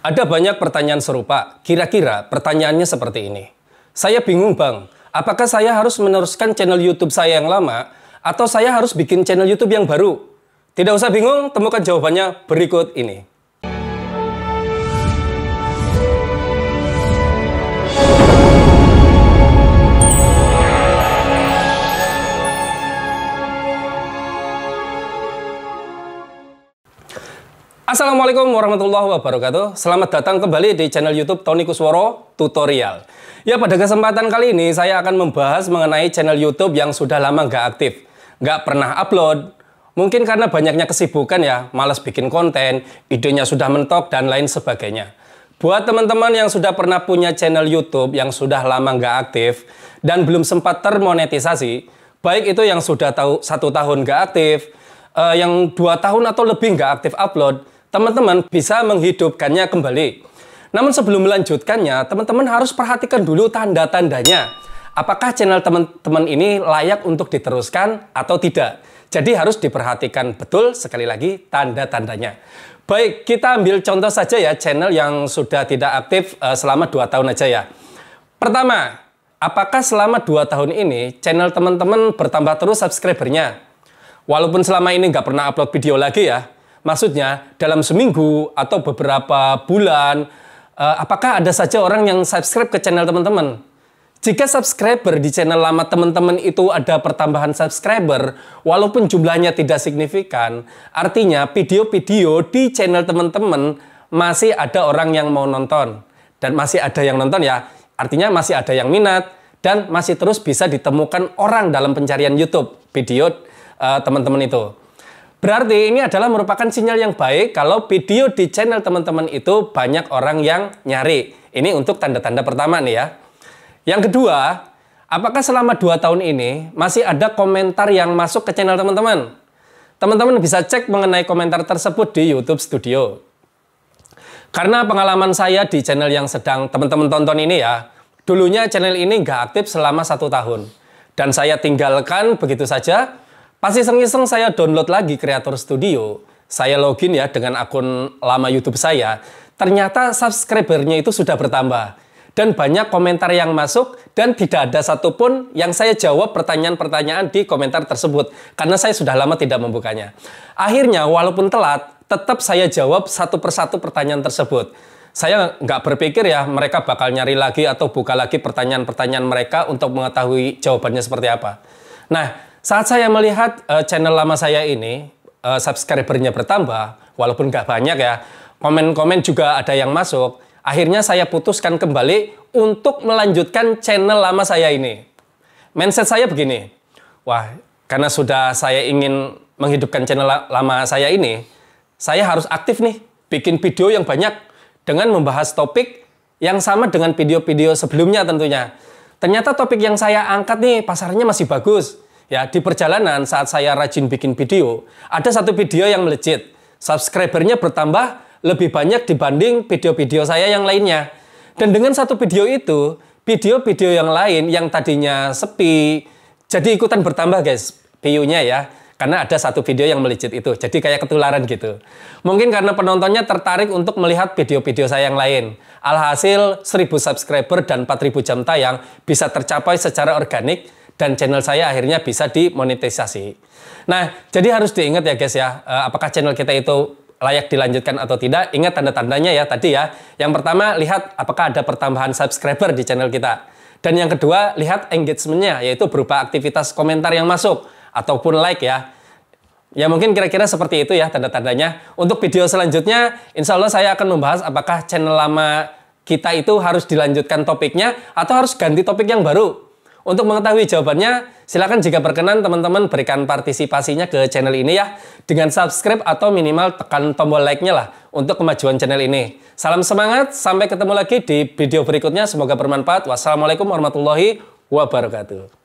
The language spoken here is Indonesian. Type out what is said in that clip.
Ada banyak pertanyaan serupa, kira-kira pertanyaannya seperti ini. Saya bingung bang, apakah saya harus meneruskan channel YouTube saya yang lama atau saya harus bikin channel YouTube yang baru? Tidak usah bingung, temukan jawabannya berikut ini. Assalamualaikum warahmatullahi wabarakatuh Selamat datang kembali di channel youtube Tony Kusworo Tutorial Ya pada kesempatan kali ini saya akan membahas mengenai channel youtube yang sudah lama nggak aktif Nggak pernah upload Mungkin karena banyaknya kesibukan ya Males bikin konten, idenya sudah mentok dan lain sebagainya Buat teman-teman yang sudah pernah punya channel youtube yang sudah lama nggak aktif Dan belum sempat termonetisasi Baik itu yang sudah tahu satu tahun nggak aktif, uh, yang dua tahun atau lebih nggak aktif upload, teman-teman bisa menghidupkannya kembali. Namun sebelum melanjutkannya, teman-teman harus perhatikan dulu tanda-tandanya. Apakah channel teman-teman ini layak untuk diteruskan atau tidak? Jadi harus diperhatikan betul sekali lagi tanda-tandanya. Baik, kita ambil contoh saja ya channel yang sudah tidak aktif eh, selama 2 tahun aja ya. Pertama, apakah selama 2 tahun ini channel teman-teman bertambah terus subscribernya? Walaupun selama ini nggak pernah upload video lagi ya, Maksudnya dalam seminggu atau beberapa bulan, eh, apakah ada saja orang yang subscribe ke channel teman-teman? Jika subscriber di channel lama teman-teman itu ada pertambahan subscriber, walaupun jumlahnya tidak signifikan, artinya video-video di channel teman-teman masih ada orang yang mau nonton. Dan masih ada yang nonton ya, artinya masih ada yang minat, dan masih terus bisa ditemukan orang dalam pencarian YouTube video eh, teman-teman uh, itu. Berarti ini adalah merupakan sinyal yang baik kalau video di channel teman-teman itu banyak orang yang nyari. Ini untuk tanda-tanda pertama nih ya. Yang kedua, apakah selama 2 tahun ini masih ada komentar yang masuk ke channel teman-teman? Teman-teman bisa cek mengenai komentar tersebut di YouTube Studio. Karena pengalaman saya di channel yang sedang teman-teman tonton ini ya, dulunya channel ini nggak aktif selama satu tahun. Dan saya tinggalkan begitu saja Pas iseng-iseng saya download lagi Creator Studio, saya login ya dengan akun lama YouTube saya, ternyata subscribernya itu sudah bertambah. Dan banyak komentar yang masuk dan tidak ada satupun yang saya jawab pertanyaan-pertanyaan di komentar tersebut. Karena saya sudah lama tidak membukanya. Akhirnya walaupun telat, tetap saya jawab satu persatu pertanyaan tersebut saya nggak berpikir ya mereka bakal nyari lagi atau buka lagi pertanyaan-pertanyaan mereka untuk mengetahui jawabannya seperti apa. Nah, saat saya melihat uh, channel lama saya ini, uh, subscribernya bertambah, walaupun nggak banyak ya, komen-komen juga ada yang masuk, akhirnya saya putuskan kembali untuk melanjutkan channel lama saya ini. Mindset saya begini, wah karena sudah saya ingin menghidupkan channel lama saya ini, saya harus aktif nih, bikin video yang banyak dengan membahas topik yang sama dengan video-video sebelumnya tentunya. Ternyata topik yang saya angkat nih pasarnya masih bagus Ya, di perjalanan saat saya rajin bikin video, ada satu video yang melejit. Subscribernya bertambah lebih banyak dibanding video-video saya yang lainnya. Dan dengan satu video itu, video-video yang lain yang tadinya sepi, jadi ikutan bertambah guys, view-nya ya. Karena ada satu video yang melejit itu, jadi kayak ketularan gitu. Mungkin karena penontonnya tertarik untuk melihat video-video saya yang lain. Alhasil 1000 subscriber dan 4000 jam tayang bisa tercapai secara organik dan channel saya akhirnya bisa dimonetisasi. Nah, jadi harus diingat ya guys ya, eh, apakah channel kita itu layak dilanjutkan atau tidak, ingat tanda-tandanya ya tadi ya. Yang pertama, lihat apakah ada pertambahan subscriber di channel kita. Dan yang kedua, lihat engagementnya, yaitu berupa aktivitas komentar yang masuk, ataupun like ya. Ya mungkin kira-kira seperti itu ya tanda-tandanya. Untuk video selanjutnya, insya Allah saya akan membahas apakah channel lama kita itu harus dilanjutkan topiknya, atau harus ganti topik yang baru. Untuk mengetahui jawabannya, silakan jika berkenan teman-teman berikan partisipasinya ke channel ini ya dengan subscribe atau minimal tekan tombol like-nya lah untuk kemajuan channel ini. Salam semangat, sampai ketemu lagi di video berikutnya. Semoga bermanfaat. Wassalamualaikum warahmatullahi wabarakatuh.